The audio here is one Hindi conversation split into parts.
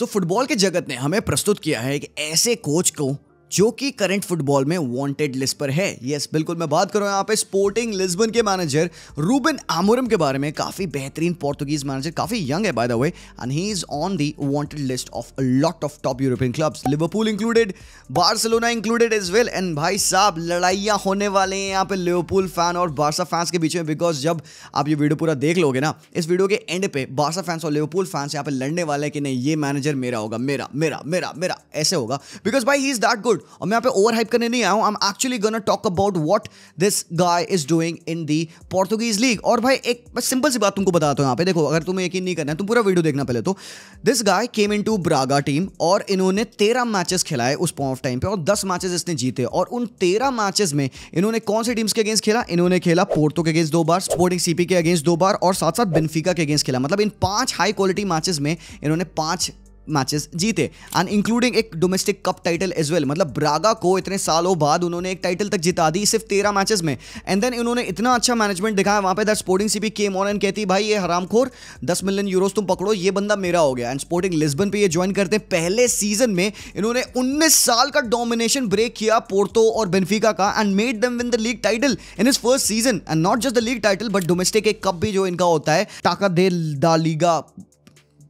सो so, फुटबॉल के जगत ने हमें प्रस्तुत किया है कि ऐसे कोच को जो कि करंट फुटबॉल में वांटेड लिस्ट पर है यस बिल्कुल मैं बात कर रहा हूँ यहाँ पे स्पोर्टिंग लिस्बन के मैनेजर रूबन आमोरम के बारे में काफ़ी बेहतरीन पोर्तुगीज मैनेजर काफ़ी यंग है by the way and he is on the wanted list of a lot of top European clubs Liverpool included Barcelona included as well and भाई साहब लड़ाइया होने वाले हैं यहाँ पे लिवरपूल फैन और बारसा फैंस के बीच में बिकॉज जब आप ये वीडियो पूरा देख लोगे ना इस वीडियो के एंड पे बारसा फैंस और लिवरपूल फैंस यहाँ पे लड़ने वाले हैं कि नहीं ये मैनेजर मेरा होगा मेरा मेरा मेरा मेरा ऐसे होगा बिकॉज भाई he is that good good और मैं यहाँ पे ओवर हाइप करने नहीं आया हूँ I am actually gonna talk about what this guy is doing in the Portuguese league और भाई एक बस सिंपल सी बात तुमको बताता हूँ यहाँ पे देखो अगर तुम्हें यकीन नहीं करना है तुम पूरा वीडियो देखना पहले तो this guy came into Braga team और इन्होंने तेरह मैचेस खिलाए उस पॉइंट ऑफ टाइम पे और दस मैचेस इसने जीते और उन तेरह मैचेस में इन्होंने कौन से टीम्स के अगेंस्ट खेला इन्होंने खेला पोर्टो के अगेंस्ट दो बार स्पोर्टिंग सीपी के अगेंस्ट दो बार और साथ साथ बिनफिका के अगेंस्ट खेला मतलब इन पांच हाई क्वालिटी मैचेस में इन्होंने पांच मैचेस जीते एंड इंक्लूडिंग एक domestic cup title as well मतलब ब्रागा को इतने सालों बाद उन्होंने एक टाइटल तक जिता दी सिर्फ तेरह मैचेस में एंड देन इन्होंने इतना अच्छा मैनेजमेंट दिखाया वहाँ पे that sporting C B came on and कहती भाई ये हरामखोर दस मिलियन यूरोज तुम पकड़ो ये बंदा मेरा हो गया एंड स्पोर्टिंग लिस्बन पर ये ज्वाइन करते हैं पहले सीजन में इन्होंने उन्नीस साल का डोमिनेशन ब्रेक किया पोर्टो और बेनफिका का and made them win the league title in his first season and not just the league title but domestic एक कप भी जो इनका होता है Taca de da Liga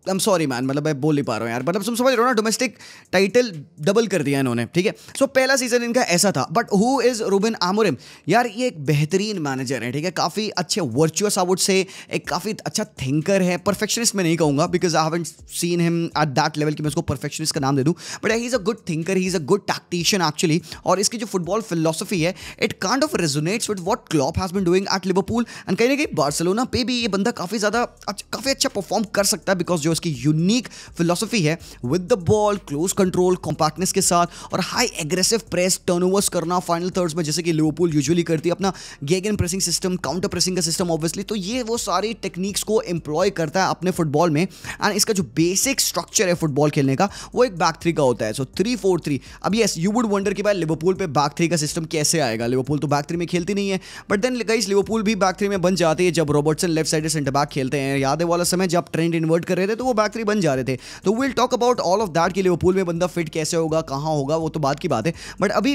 I am sorry man मतलब मैं बोल नहीं पा रहा हूँ यार मतलब तुम समझ रहे हो ना डोमेस्टिक टाइटल डबल कर दिया इन्होंने ठीक है सो पहला सीजन इनका ऐसा था but who is Ruben Amorim यार ये एक बेहतरीन मैनेजर है ठीक है काफ़ी अच्छे वर्चुअस आउट से एक काफ़ी अच्छा थिंकर है परफेक्शनिस्ट मैं नहीं कहूँगा because I haven't seen him at that level की मैं उसको परफेक्शनिस्ट का नाम दे दूँ but he is a good thinker he is a good tactician actually और इसकी जो फुटबॉल फिलोसफी है it kind of resonates with what Klopp has been doing at Liverpool and कहीं ना कहीं बार्सलोना पे भी ये बंदा काफ़ी ज़्यादा काफ़ी अच्छा परफॉर्म कर सकता है बिकॉज जो जो इसकी यूनिक फिलोसफी है with the ball close control compactness के साथ और हाई एग्रेसिव प्रेस टर्नओवर्स करना फाइनल थर्ड्स में जैसे कि लिवरपूल यूजुअली करती है अपना गेग gegenpressing system counter pressing का सिस्टम ऑब्वियसली तो ये वो सारी टेक्निक्स को एम्प्लॉय करता है अपने फुटबॉल में एंड इसका जो बेसिक स्ट्रक्चर है फुटबॉल खेलने का वो एक बैक थ्री का होता है सो थ्री फोर थ्री अब यस यू वुड वंडर कि भाई लिवरपूल पे बैक थ्री का सिस्टम कैसे आएगा लिवरपूल तो बैक थ्री में खेलती नहीं है बट देन गाइस लिवरपूल भी बैक थ्री में बन जाती है जब Robertson left side centre back खेलते हैं याद है वाला समय जब ट्रेंड इन्वर्ट कर रहे थे तो वो बैक थ्री बन जा रहे थे तो will talk about all of that कि लिवरपूल में बंदा फिट कैसे होगा कहाँ होगा वो तो बात की बात है बट अभी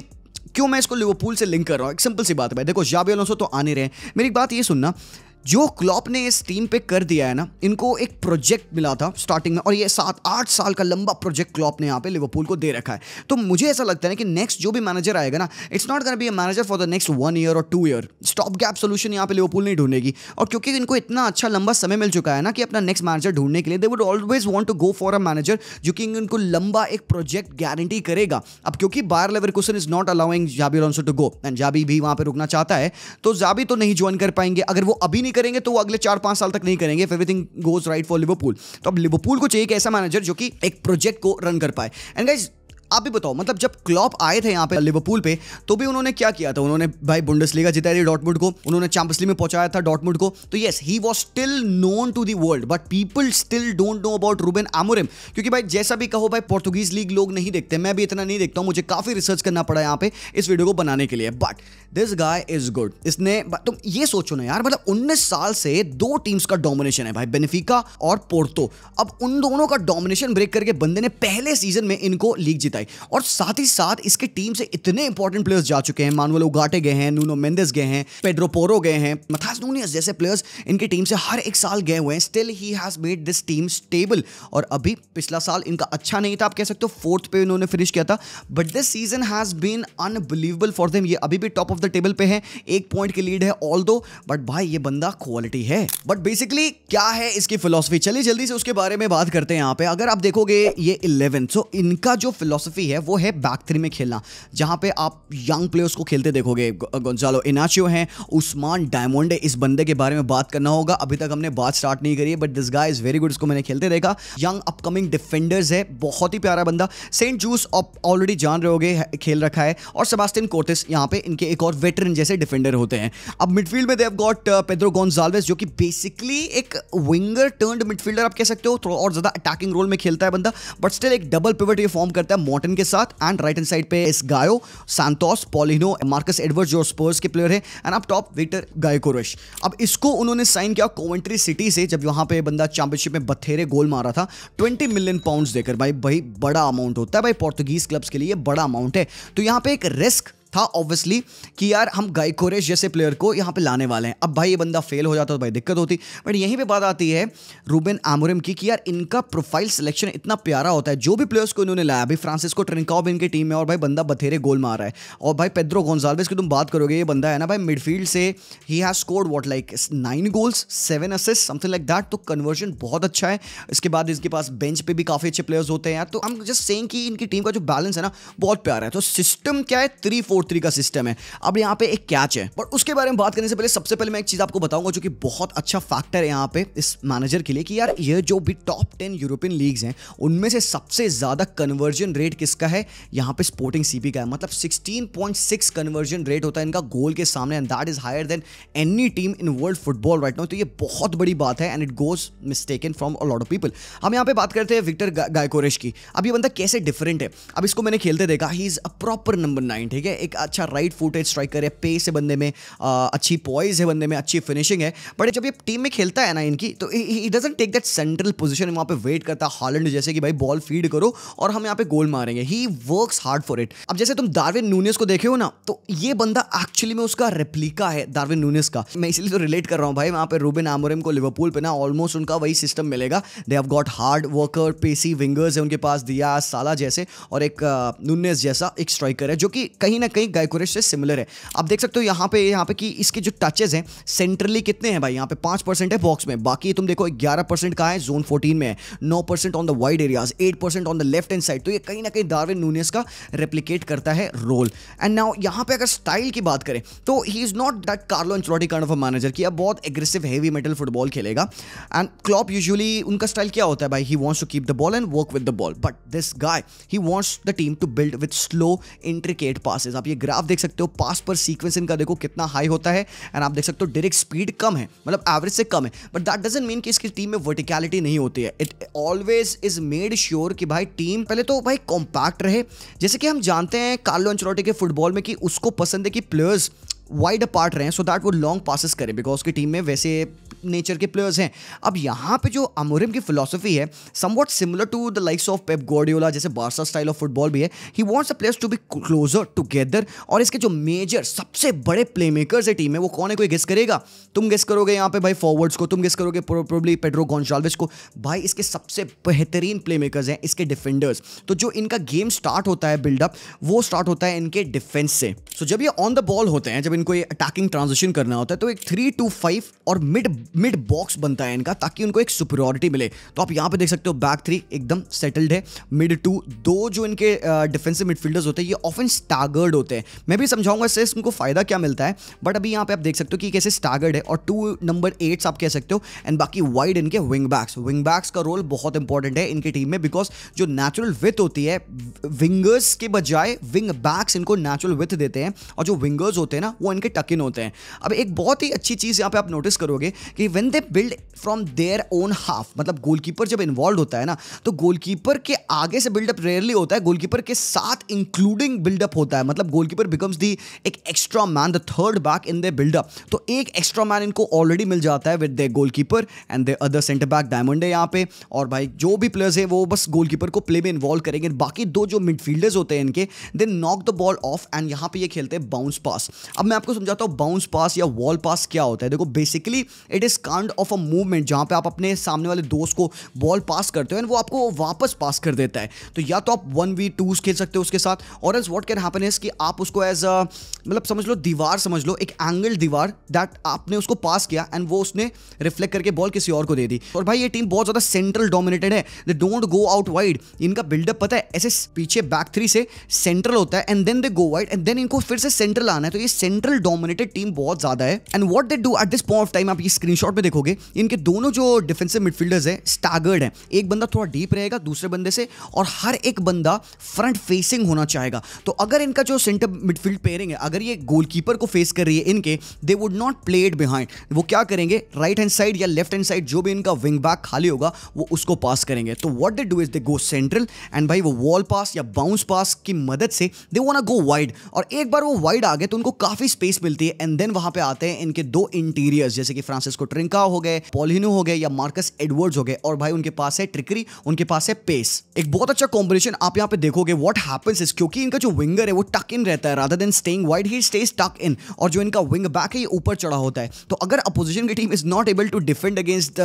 क्यों मैं इसको लिवरपूल से लिंक कर रहा हूँ एक सिंपल सी बात है भाई देखो जाबी अलोंसो तो आने रहे मेरी बात ये सुनना जो क्लॉप ने इस टीम पे कर दिया है ना इनको एक प्रोजेक्ट मिला था स्टार्टिंग में और ये सात आठ साल का लंबा प्रोजेक्ट क्लॉप ने यहाँ पे लिवरपूल को दे रखा है तो मुझे ऐसा लगता है कि नेक्स्ट जो भी मैनेजर आएगा ना इट्स नॉट कर be a manager for the next one year और two year stop gap solution यहाँ पे लिवरपूल नहीं ढूंढेगी और क्योंकि इनको इतना अच्छा लंबा समय मिल चुका है ना कि अपना नेक्स्ट मैनेजर ढूंढने के लिए they would always want to go for a manager जो कि इनको लंबा एक प्रोजेक्ट गारंटी करेगा अब क्योंकि बार लेवर question is not allowing Xabi Alonso to go and Xabi भी वहाँ पर रुकना चाहता है तो जाबी तो नहीं ज्वाइन कर पाएंगे अगर वो अभी नहीं करेंगे तो वो अगले चार पांच साल तक नहीं करेंगे everything goes right for Liverpool तो अब लिवरपूल को चाहिए एक ऐसा मैनेजर जो कि एक प्रोजेक्ट को रन कर पाए एंड गाइज आप भी बताओ मतलब जब क्लॉप आए थे यहाँ पे लिवरपूल पे तो भी उन्होंने क्या किया था उन्होंने भाई बुंडसलीगा जिताया थी डॉटमुड को उन्होंने चैंपसली में पहुंचाया था डॉटमुड को तो yes he was still known to the world but people still don't know about Ruben Amorim क्योंकि भाई जैसा भी कहो भाई पोर्तुगीज लीग लोग नहीं देखते मैं भी इतना नहीं देखता हूँ मुझे काफ़ी रिसर्च करना पड़ा यहाँ पे इस वीडियो को बनाने के लिए but this guy is good इसने तुम ये सोचो ना यार मतलब उन्नीस साल से दो टीम्स का डोमिनेशन है भाई बेनिफिका और पोर्तो अब उन दोनों का डोमिनेशन ब्रेक करके बंदे ने पहले सीजन में इनको लीग जिता बिताई और साथ ही साथ इसके टीम से इतने इंपॉर्टेंट प्लेयर्स जा चुके हैं मानवल उगाटे गए हैं नूनो मेंदेस गए हैं पेड्रोपोरो गए हैं मथास नूनियस जैसे प्लेयर्स इनकी टीम से हर एक साल गए हुए हैं still he has made this team stable और अभी पिछला साल इनका अच्छा नहीं था आप कह सकते हो फोर्थ पे इन्होंने फिनिश किया था but this season has been unbelievable for them ये अभी भी टॉप ऑफ द टेबल पे है एक पॉइंट की लीड है ऑल दो बट भाई ये बंदा क्वालिटी है बट बेसिकली क्या है इसकी फिलोसफी चलिए जल्दी से उसके बारे में बात करते हैं यहाँ पे अगर आप देखोगे ये इलेवन सो इनका जो फिलोस फिलोसफी है वो है बैक थ्री में खेलना जहाँ पे आप यंग प्लेयर्स को खेलते देखोगे गोंजालो इनाचियो हैं उस्मान डायमंड इस बंदे के बारे में बात करना होगा अभी तक हमने बात स्टार्ट नहीं करी है but this guy is very good इसको मैंने खेलते देखा यंग अपकमिंग डिफेंडर्स है बहुत ही प्यारा बंदा सेंट जूस आप ऑलरेडी जान रहे होगे खेल रखा है और सबास्टिन कोर्टिस यहाँ पे इनके एक और वेटरन जैसे डिफेंडर होते हैं अब मिडफील्ड में देव गॉट पेद्रो गोन्जाल्वेस जो कि बेसिकली एक विंगर टर्न मिडफील्डर आप कह सकते हो थोड़ा और ज़्यादा अटैकिंग रोल में खेलता है बंदा बट स्टिल एक डबल पिवट ये फॉर्म करता है मोटन के साथ एंड राइट हैंड साइड पे इस गायो सांतोस पॉलिनो मार्कस एडवर्ड जो स्पर्स के प्लेयर है एंड अब टॉप विक्टर गायकोरश अब इसको उन्होंने साइन किया कोवेंट्री सिटी से जब वहां पे बंदा चैंपियनशिप में बथेरे गोल मारा था ट्वेंटी मिलियन पाउंड देकर भाई भाई बड़ा अमाउंट होता है भाई पोर्तुगीज क्लब्स के लिए बड़ा अमाउंट है तो यहाँ पे एक रिस्क था ऑब्वियसली कि यार हम गाइकोरेश जैसे प्लेयर को यहाँ पे लाने वाले हैं अब भाई ये बंदा फेल हो जाता तो भाई दिक्कत होती बट यहीं पे बात आती है रूबेन आमोरम की कि यार इनका प्रोफाइल सिलेक्शन इतना प्यारा होता है जो भी प्लेयर्स को इन्होंने लाया अभी फ्रांसिस्को ट्रिनकाव इनकी टीम में और भाई बंदा बथेरे गोल मार रहा है और भाई पेद्रो गोन्जाल्वेस की तुम बात करोगे ये बंदा है ना भाई मिडफील्ड से he has scored what like nine goals seven assist something like that तो कन्वर्जन बहुत अच्छा है इसके बाद इसके पास बेंच पे भी काफ़ी अच्छे प्लेयर्स होते हैं तो हम जस्ट सेंग कि इनकी टीम का जो बैलेंस है ना बहुत प्यारा है तो सिस्टम क्या है थ्री फोर थ्री का सिस्टम है अब यहाँ पे एक कैच है और उसके बारे में बात करने से पहले सबसे पहले मैं एक चीज़ आपको बताऊंगा जो कि बहुत अच्छा फैक्टर है यहाँ पे इस मैनेजर के लिए कि यार ये जो भी टॉप टेन यूरोपियन लीग्स हैं उनमें से सबसे ज़्यादा कन्वर्जन रेट किसका है यहाँ पे स्पोर्टिंग सीपी का है मतलब सिक्सटीन कन्वर्जन रेट होता है इनका गोल के सामने and that is higher than any team in world football right now तो ये बहुत बड़ी बात है and it goes mistaken from a lot of people हम यहाँ पे बात करते हैं विक्टर गायकोरेश की अब ये बंदा कैसे डिफरेंट है अब इसको मैंने खेलते देखा he is a proper number nine ठीक है एक अच्छा राइट फुटेड स्ट्राइकर है पेस है बंदे में आ, अच्छी पॉइज है बंदे में अच्छी फिनिशिंग है बट जब ये टीम में खेलता है ना इनकी तो he doesn't take that central position वहाँ पे वेट करता है हॉलैंड जैसे कि भाई बॉल फीड करो और हम यहाँ पे गोल मारेंगे he work hard for it अब जैसे तुम डार्विन नूनियस को देखे हो ना तो ये बंदा एक्चुअली में उसका रेप्लिका है डार्विन नूनियस का मैं इसलिए तो रिलेट कर रहा हूँ भाई वहाँ पे रूबिन आमोरम को लिवरपूल पे ना ऑलमोस्ट उनका वही सिस्टम मिलेगा they have got hard worker pacy wingers है उनके पास दिया साला जैसे और एक नूनियस जैसा एक स्ट्राइकर है जो कि कहीं ना कहीं गायकोरिश से सिमिलर है आप देख सकते हो यहाँ पे यहाँ पे कि इसके जो टचेज हैं सेंट्रली कितने हैं भाई यहाँ पे पाँच परसेंट है बॉक्स में बाकी तुम देखो ग्यारह परसेंट कहाँ है जोन फोर्टीन में नौ percent on the wide areas eight percent on the left and side तो ये कहीं ना कहीं डार्विन नूनियस का रेप्लीकेट करता है रोल एंड नाउ यहाँ पे अगर स्टाइल की बात करें तो he is not that Carlo Ancelotti kind of a manager की अब बहुत एग्रेसिव हैवी मेटल फुटबॉल खेलेगा एंड क्लॉप यूजली उनका स्टाइल क्या होता है भाई he wants to keep the ball and work with the ball but this guy he wants the team to build with slow intricate passes आप आप ये ग्राफ देख सकते हो पास पर सीक्वेंस इनका देखो कितना हाई होता है एंड आप देख सकते हो डायरेक्ट स्पीड कम है मतलब एवरेज से कम है बट दैट डजेंट मीन कि इसकी टीम में वर्टिकलिटी नहीं होती है it always is made sure कि भाई टीम पहले तो भाई कॉम्पैक्ट रहे जैसे कि हम जानते हैं कार्लो एंचरोटी के फुटबॉल में कि उसको पसंद है कि प्लेयर्स वाइड अपार्ट रहे सो दैट वो लॉन्ग पासिस करें बिकॉज उसकी टीम में वैसे नेचर के प्लेयर्स हैं अब यहाँ पे जो अमोरिम की फिलोसफी है somewhat similar to the likes of Pep Guardiola जैसे बारसा स्टाइल ऑफ फुटबॉल भी है he wants a players to be closer together और इसके जो मेजर सबसे बड़े प्ले मेकर्स है टीम है वो कौन है कोई गेस करेगा तुम गेस करोगे यहाँ पे भाई फॉरवर्ड्स को तुम गेस करोगे प्रोबली पेड्रो गॉन्शालविस को भाई इसके सबसे बेहतरीन प्ले मेकर्स हैं इसके डिफेंडर्स तो जो इनका गेम स्टार्ट होता है बिल्डअप वो स्टार्ट होता है इनके डिफेंस से सो so, जब ये ऑन द बॉल होते हैं जब इनको ये अटैकिंग ट्रांजिशन करना होता है तो एक थ्री टू फाइव और मिड मिड बॉक्स बनता है इनका ताकि उनको एक सुपरियोरिटी मिले तो आप यहाँ पे देख सकते हो बैक थ्री एकदम सेटल्ड है मिड टू दो जो इनके डिफेंसिव मिडफील्डर्स होते हैं ये ऑफन स्टागर्ड होते हैं मैं भी समझाऊंगा इससे उनको फ़ायदा क्या मिलता है बट अभी यहाँ पे आप देख सकते हो कि कैसे स्टागर्ड है और टू नंबर एट्स आप कह सकते हो एंड बाकी वाइड इनके विंग बैक्स विंग बैक्स का रोल बहुत इंपॉर्टेंट है इनकी टीम में बिकॉज जो नेचुरल विथ होती है विंगर्स के बजाय विंग बैक्स इनको नेचुरल विथ देते हैं और जो विंगर्स होते हैं ना वो इनके टकिन होते हैं अब एक बहुत ही अच्छी चीज़ यहाँ पे आप नोटिस करोगे कि कि when they build from their own half मतलब गोलकीपर जब इन्वॉल्व होता है ना तो गोलकीपर के आगे से बिल्डअप रेयरली होता है गोलकीपर के साथ इंक्लूडिंग बिल्डअप होता है मतलब गोलकीपर बिकम्स दी एक extra man the third back in the buildup तो एक एक्स्ट्रा मैन इनको ऑलरेडी मिल जाता है with the keeper and the other centre back diamond है यहाँ पे और भाई जो भी प्लेयर्स है वो बस गोल कीपर को प्ले में इन्वॉल्व करेंगे बाकी दो जो मिडफील्डर्स होते हैं इनके they knock the ball off एंड यहाँ पे ये खेलते हैं बाउंस पास अब मैं आपको समझाता हूँ बाउंस पास या वॉल पास क्या होता है देखो basically it creates kind of a movement जहां पे आप अपने सामने वाले दोस्त को बॉल पास करते हो एंड वो आपको वापस पास कर देता है तो या तो आप वन वी टूज खेल सकते हो उसके साथ और as what can happen is कि आप उसको एज अ मतलब समझ लो दीवार समझ लो एक एंगल दीवार दैट आपने उसको पास किया एंड वो उसने रिफ्लेक्ट करके बॉल किसी और को दे दी और भाई ये टीम बहुत ज़्यादा सेंट्रल डोमिनेटेड है they don't go out wide इनका बिल्डअप पता है ऐसे पीछे बैक थ्री से सेंट्रल होता है and then they go wide and then इनको फिर से सेंट्रल आना है तो ये सेंट्रल डोमिनेटेड टीम बहुत ज़्यादा है and what they do at this point of time आप ये स्क्रीन स्क्रीनशॉट में देखोगे इनके दोनों जो डिफेंसिव मिडफील्डर्स हैं स्टागर्ड हैं एक बंदा थोड़ा डीप रहेगा दूसरे बंदे से और हर एक बंदा फ्रंट फेसिंग होना चाहेगा तो अगर इनका जो सेंटर मिडफील्ड पेयरिंग है अगर ये गोलकीपर को फेस कर रही है इनके they would not play it behind वो क्या करेंगे राइट हैंड साइड या लेफ्ट हैंड साइड जो भी इनका विंग बैक खाली होगा वो उसको पास करेंगे तो what they do is they go central and भाई वो वॉल पास या बाउंस पास की मदद से दे वो गो वाइड और एक बार वो वाइड आ गए तो उनको काफ़ी स्पेस मिलती है एंड देन वहां पे आते हैं इनके दो इंटीरियर्स जैसे कि फ्रांसिस्को कुटरिंकाओ तो हो गए पोलिनो हो गए या मार्कस एडवर्ड्स हो गए और भाई उनके पास है ट्रिकरी उनके पास है पेस एक बहुत अच्छा कॉम्बिनेशन आप यहाँ पे देखोगे वॉट हैपन्स इज क्योंकि इनका जो विंगर है वो टक इन रहता है rather than staying wide he stays tuck in और जो इनका विंग बैक है ये ऊपर चढ़ा होता है तो अगर अपोजिशन की team is not able to defend against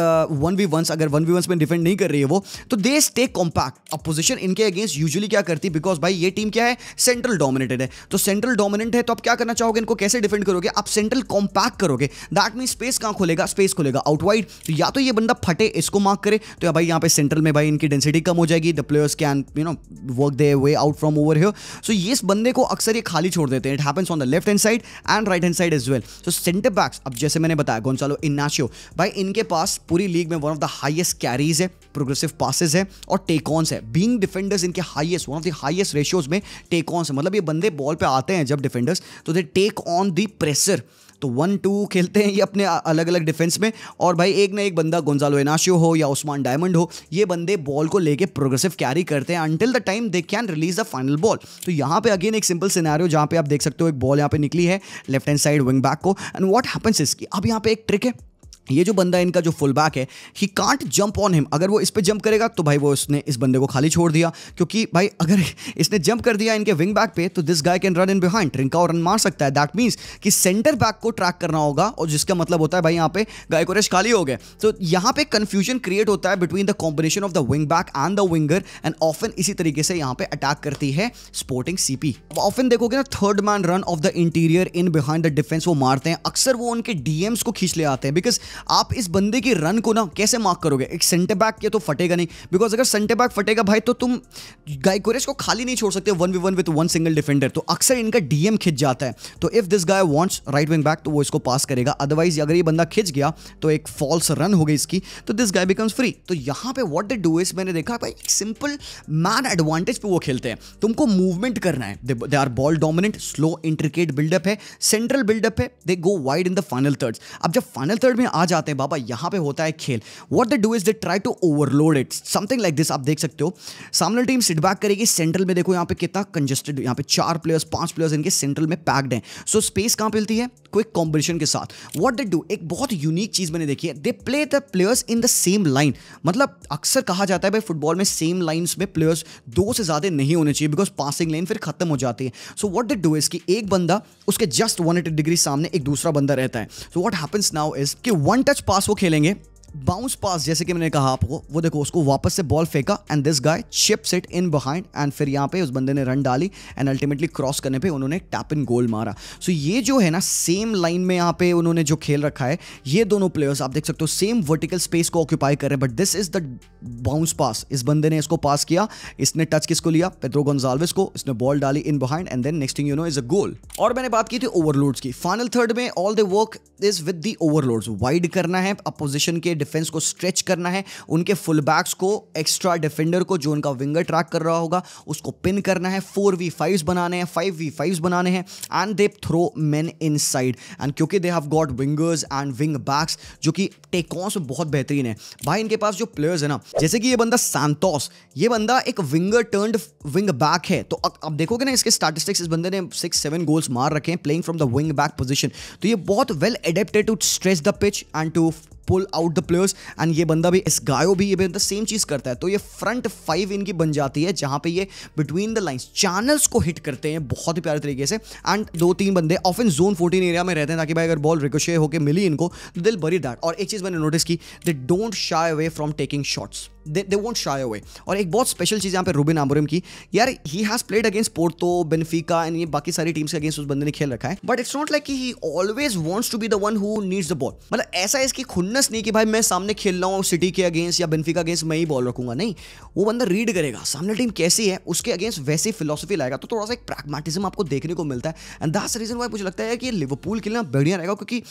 one v ones अगर वन वी वंस में डिफेंड नहीं कर रही है वो तो दे स्टे कॉम्पैक्ट अपोजिशन इनके अगेंस्ट यूजली क्या करती बिकॉज भाई ये टीम क्या है सेंट्रल डोमिनेटेड है तो सेंट्रल डोमिनेट है तो आप क्या करना चाहोगे इनको कैसे डिफेंड करोगे आप सेंट्रल कॉम्पैक्ट करोगे दैट मीन स्पेस कहाँ खोलेगा स्पेस खुलेगा आउट वाइड तो या तो ये बंदा फटे इसको मार्क करे तो या भाई यहाँ पे सेंट्रल में भाई इनकी डेंसिटी कम हो जाएगी the players can you know work their way out from over here so ये इस बंदे को अक्सर ये खाली छोड़ देते हैं it happens on the left hand side and right hand side as well so centre backs अब जैसे मैंने बताया गोन्सालो इनाशियो भाई इनके पास पूरी लीग में one of the highest carries है प्रोग्रेसिव पासिस है और टेक ऑन्स है बींग डिफेंडर्स इनके highest one of the highest ratios में टेक ऑन्स है मतलब ये बंदे बॉल पे आते हैं जब डिफेंडर्स तो they take on the pressure तो वन टू खेलते हैं ये अपने अलग अलग डिफेंस में और भाई एक ना एक बंदा गोंजालो एनाशियो हो या उस्मान डायमंड हो ये बंदे बॉल को लेके प्रोग्रेसिव कैरी करते हैं until the time they can release the final ball तो यहाँ पे अगेन एक सिंपल सिनारियो जहाँ पे आप देख सकते हो एक बॉल यहाँ पे निकली है left hand side wing back को एंड वॉट हैपन्स इसकी अब यहाँ पे एक ट्रिक है ये जो बंदा इनका जो फुल बैक है he can't jump on him अगर वो इस पर जंप करेगा तो भाई वो उसने इस बंदे को खाली छोड़ दिया क्योंकि भाई अगर इसने जंप कर दिया इनके विंग बैक पे तो this guy can run in behind Trincão और रन मार सकता है दैट मीन्स कि सेंटर बैक को ट्रैक करना होगा और जिसका मतलब होता है भाई यहाँ पे गाय को खाली हो गए तो यहाँ पे कन्फ्यूजन क्रिएट होता है between the combination of the wing back and the winger and often इसी तरीके से यहाँ पे अटैक करती है स्पोर्टिंग सीपी ऑफन देखोगे ना third man run of the interior in behind the defence वो मारते हैं अक्सर वो उनके डीएम्स को खींच ले आते हैं बिकॉज आप इस बंदे की रन को ना कैसे मार्क करोगे एक सेंटर बैक ये तो फटेगा नहीं बिकॉज अगर सेंटर बैक फटेगा भाई तो तुम गायकोरेज को खाली नहीं छोड़ सकते one v one with one single defender तो अक्सर इनका डीएम खिंच जाता है तो if this guy wants right wing back तो वो इसको पास करेगा अदरवाइज अगर ये बंदा खिंच गया तो एक फॉल्स रन हो गई इसकी तो दिस गाय बिकम्स फ्री तो यहाँ पे वॉट द डू इस मैंने देखा भाई एक सिंपल मैन एडवांटेज पर वो खेलते हैं तुमको मूवमेंट करना है they are ball dominant slow intricate buildup है सेंट्रल बिल्डअप है they go wide in the final third अब जब फाइनल थर्ड में आ जाते हैं बाबा यहाँ पे होता है खेल what they do is they try to overload it something like this आप देख सकते हो सामने टीम सिट करेगी सेंट्रल में देखो यहाँ पे कितना कंजेस्टेड यहाँ पे चार प्लेयर्स पांच प्लेयर्स इनके सेंट्रल में पैक्ड हैं सो स्पेस कहाँ मिलती है क्विक कॉम्पिटिशन के साथ वॉट द डू एक बहुत यूनिक चीज़ मैंने देखी है they play the players in the same line मतलब अक्सर कहा जाता है भाई फुटबॉल में सेम लाइन्स में प्लेयर्स दो से ज़्यादा नहीं होने चाहिए बिकॉज पासिंग लाइन फिर खत्म हो जाती है so what they do is कि एक बंदा उसके जस्ट वन डिग्री सामने एक दूसरा बंदा रहता है so what happens now is कि वन टच पास वो खेलेंगे बाउंस पास जैसे कि मैंने कहा आपको वो देखो उसको वापस से बॉल फेंका and this guy chips it in behind and फिर यहाँ पे उस बंदे ने रन डाली एंड अल्टीमेटली क्रॉस करने पे उन्होंने टैप इन गोल मारा सो so ये जो है ना सेम लाइन में यहाँ पे उन्होंने जो खेल रखा है ये दोनों प्लेयर्स आप देख सकते हो सेम वर्टिकल स्पेस को ऑक्यूपाई कर रहे हैं but this is the bounce pass इस बंदे ने इसको पास किया इसने टच किसको लिया पेद्रो गोन्जाल्विस को इसने बॉल डाली in behind and then next thing you know is a goal और मैंने बात की थी ओवरलोड्स की फाइनल थर्ड में all the work is with the overloads wide करना है अपोजिशन के डिफेंस को स्ट्रेच करना है उनके फुल बैक्स को एक्स्ट्रा डिफेंडर को जो उनका विंगर ट्रैक कर रहा होगा उसको पिन करना है फोर वी फाइव्स बनाने हैं फाइव वी फाइव्स बनाने हैं and they throw man inside and क्योंकि they have got wingers and wing backs जो कि टेकॉन्स बहुत बेहतरीन है भाई इनके पास जो प्लेयर्स है ना जैसे कि ये बंदा सैंतोस ये बंदा एक विंगर टर्नड विंग बैक है तो अब देखोगे ना इसके स्टैटिस्टिक्स इस बंदे ने सिक्स सेवन गोल्स मार रखे हैं playing from the wing back position तो ये बहुत well adapted to stress the pitch and to pull out the players and ये बंदा भी इस गायो भी ये बंदा सेम चीज़ करता है तो ये फ्रंट फाइव इनकी बन जाती है जहां पे ये बिटवीन द लाइन्स चैनल्स को हिट करते हैं बहुत ही प्यारे तरीके से एंड दो तीन बंदे इन जोन फोर्टीन एरिया में रहते हैं ताकि भाई अगर बॉल रिकोशे होकर मिली इनको तो दिल बरी दैट और एक चीज़ मैंने नोटिस की they don't shy away from taking shots they won't shy away और एक बहुत स्पेशल चीज़ यहाँ पे रूबिन आमोरिम की यार he has played against Porto Benfica and ये बाकी सारी टीम्स के अगेंस्ट उस बंदे ने खेल रखा है but it's not like he always wants to be the one who needs the ball मतलब ऐसा इसकी खुन्नस नहीं कि भाई मैं सामने खेल रहा हूँ सिटी के अगेंस्ट या बेनफिका अगेंस्ट मैं ही बॉल रखूंगा नहीं वो बंदा रीड करेगा सामने टीम कैसी है उसके अगेंस्ट वैसी फिलोसफी लाएगा तो थोड़ा सा एक प्रैग्मेटिज्म आपको देखने को मिलता है एंड दैट्स रीजन वाई मुझे लगता है कि लिवरपूल के लिए बढ़िया रहेगा क्योंकि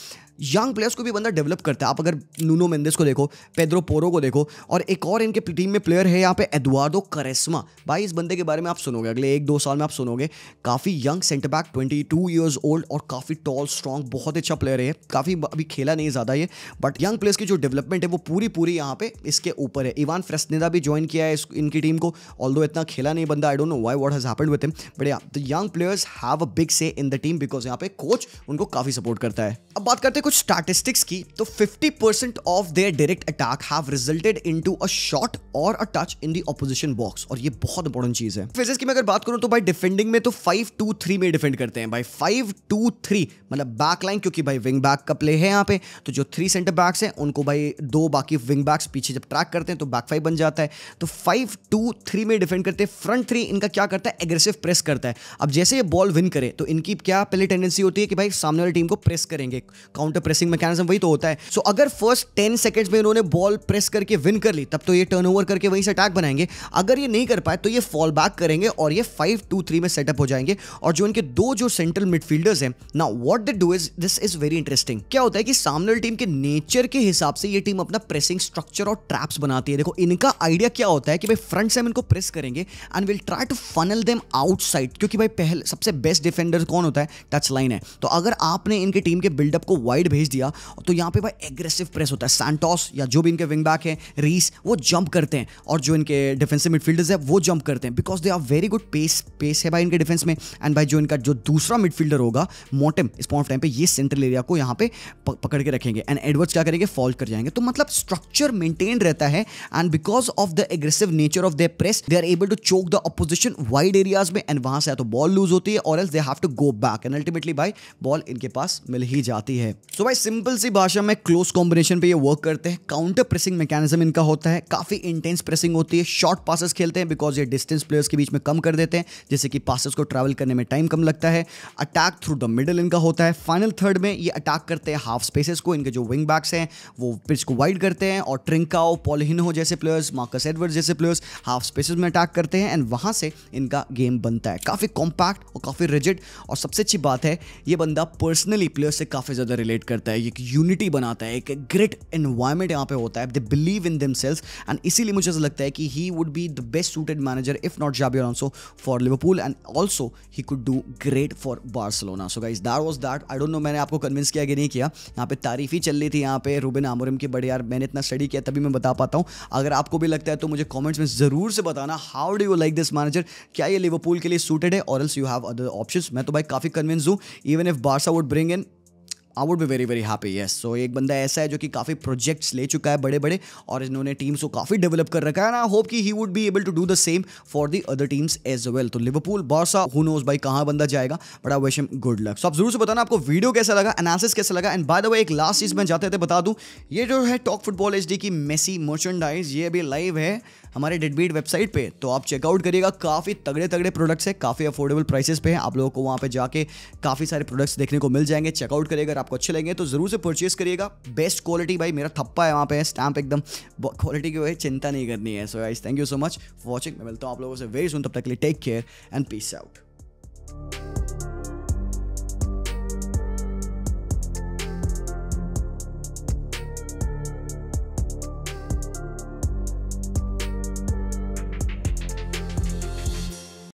यंग प्लेयर्स को भी बंदा डेवलप करता है आप अगर नूनो मेंदेस को देखो पेद्रो पोरो को देखो और एक और और इनके टीम में प्लेयर है यहाँ पे एडवार्डो करेस्मा भाई इस बंदे के बारे में आप सुनोगे अगले एक दो साल में आप सुनोगे काफ़ी young centre back twenty two years old और काफ़ी टॉल स्ट्रॉन्ग बहुत अच्छा प्लेयर है काफ़ी अभी खेला नहीं ज़्यादा ये बट यंग प्लेयर्स की जो डेवलपमेंट है वो पूरी पूरी यहाँ पे इसके ऊपर है इवान फ्रेस्नेदा भी ज्वाइन किया है इस इनकी टीम को ऑल इतना खेला नहीं बंदा I don't know why what has happen with him but the young players have a big say in the team because यहाँ पे कोच उनको काफ़ी सपोर्ट करता है अब बात करते हैं कुछ स्टैटिस्टिक्स की तो fifty of their direct attack have resulted in to shot और a touch in the opposition box और ये बहुत इंपॉर्टेंट चीज है फिजिक्स की मैं अगर बात करूं तो भाई डिफेंडिंग में तो फाइव टू थ्री में डिफेंड करते हैं भाई फाइव टू थ्री मतलब बैक लाइन क्योंकि भाई विंग बैक का प्ले है यहाँ पे तो जो थ्री सेंटर बैक्स हैं उनको भाई दो बाकी विंग बैक्स पीछे जब ट्रैक करते हैं तो बैक फाइव बन जाता है तो फाइव टू थ्री में डिफेंड करते हैं फ्रंट थ्री इनका क्या करता है एग्रेसिव प्रेस करता है अब जैसे ये बॉल विन करे तो इनकी क्या पहले टेंडेंसी होती है कि भाई सामने वाली टीम को प्रेस करेंगे काउंटर प्रेसिंग मैकेनिज्म वही तो होता है सो अगर फर्स्ट टेन सेकेंड्स में इन्होंने बॉल प्रेस करके विन कर ली तब तो ये टर्न ओवर करके वहीं से अटैक बनाएंगे अगर ये नहीं कर पाए तो ये फॉल बैक करेंगे और ये फाइव टू थ्री में सेटअप हो जाएंगे और जो इनके दो जो सेंट्रल मिडफील्डर्स हैं ना what they do is this is very interesting क्या होता है कि सामने टीम के नेचर के हिसाब से ये टीम अपना प्रेसिंग स्ट्रक्चर और ट्रैप्स बनाती है देखो इनका आइडिया क्या होता है कि भाई फ्रंट से हम इनको प्रेस करेंगे and will try to funnel them outside क्योंकि भाई पहले सबसे बेस्ट डिफेंडर कौन होता है टच लाइन है तो अगर आपने इनके टीम के बिल्डअप को वाइड भेज दिया तो यहाँ पे भाई एग्रेसिव प्रेस होता है सैंटॉस या जो भी इनके विंग बैक है रीस वो जंप करते हैं और जो इनके डिफेंसिव मिडफील्डर्स है वो जंप करते हैं because they are very good pace pace है भाई इनके डिफेंस में एंड भाई जो इनका जो दूसरा मिडफील्डर होगा मोटम इस पॉइंट टाइम पे ये सेंट्रल एरिया को यहाँ पे पकड़ के रखेंगे एंड एडवर्ड्स क्या करेंगे फॉल कर जाएंगे तो मतलब स्ट्रक्चर मेंटेन रहता है and because of the aggressive nature of the press they are able to choke the opposition wide areas में एंड वहां से या तो बॉल लूज होती है और else they have to go back and ultimately भाई बॉल इनके पास मिल ही जाती है सो so भाई सिंपल सी भाषा में क्लोज कॉम्बिनेशन पे ये वर्क करते हैं काउंटर प्रेसिंग मैकेनिज्म इनका होता है काफी इंटेंस प्रेसिंग होती है शॉर्ट पासेस खेलते हैं बिकॉज ये डिस्टेंस प्लेयर्स के बीच में कम कर देते हैं जैसे कि पासेस को ट्रैवल करने में टाइम कम लगता है अटैक थ्रू द मिडल इनका होता है फाइनल थर्ड में ये अटैक करते हैं हाफ स्पेसेस को इनके जो विंग बैक्स हैं वो पिच को वाइड करते हैं और ट्रिंकाओ पॉलिनो जैसे प्लेयर्स मार्कस एडवर्ड जैसे प्लेयर्स हाफ स्पेसिस में अटैक करते हैं एंड वहाँ से इनका गेम बनता है काफ़ी कॉम्पैक्ट और काफ़ी रिजिड और सबसे अच्छी बात है ये बंदा पर्सनली प्लेयर्स से काफ़ी ज़्यादा रिलेट करता है एक यूनिटी बनाता है एक ग्रेट इन्वायरमेंट यहाँ पे होता है दे बिलीव इन दिम सेल्स एंड इसीलिए मुझे ऐसा लगता है कि he would be the best suited manager if not Xabi Alonso for Liverpool and also he could do great for Barcelona so guys that was that I don't know मैंने आपको कन्विंस किया कि नहीं किया यहाँ पे तारीफ ही चल रही थी यहाँ पे रूबिन आमोरम की बड़े यार मैंने इतना स्टडी किया तभी मैं बता पाता हूँ अगर आपको भी लगता है तो मुझे कॉमेंट्स में ज़रूर से बताना how do you like this manager क्या ये लिवरपूल के लिए सूटेड है और else you have other option मैं तो भाई काफ़ी कन्विंस हूँ even if Barca would bring in I would भी very very happy yes so एक बंदा ऐसा है जो कि काफ़ी प्रोजेक्ट्स ले चुका है बड़े बड़े और इन्होंने टीम्स को काफ़ी डेवलप कर रखा है ना होप कि he would be able to do the same for the other teams as well तो लिवरपूल बॉसा हु नोज भाई कहाँ बंदा जाएगा but I wish him good luck so आप जरूर से बताना आपको वीडियो कैसा लगा एनालिसिस कैसा लगा एंड बाय द वे एक लास्ट चीज़ मैं जाते थे बता दूँ ये जो है टॉक फुटबॉल एच की मेसी मर्चेंडाइज ये अभी लाइव है हमारे डेडबीट वेबसाइट पे तो आप चेकआउट करिएगा काफ़ी तगड़े तगड़े प्रोडक्ट्स है काफ़ी अफोर्डेबल प्राइसेस पे हैं आप लोगों को वहाँ पे जाके काफ़ी सारे प्रोडक्ट्स देखने को मिल जाएंगे चेकआउट करिएगा आपको अच्छे लगेंगे तो ज़रूर से परचेस करिएगा बेस्ट क्वालिटी भाई मेरा थप्पा है वहाँ पे स्टैम्प एकदम क्वालिटी की वजह चिंता नहीं करनी है so guys thank you so much for watching मैं मिलता हूँ आप लोगों से वेरी सुन तब तक के लिए take care and peace out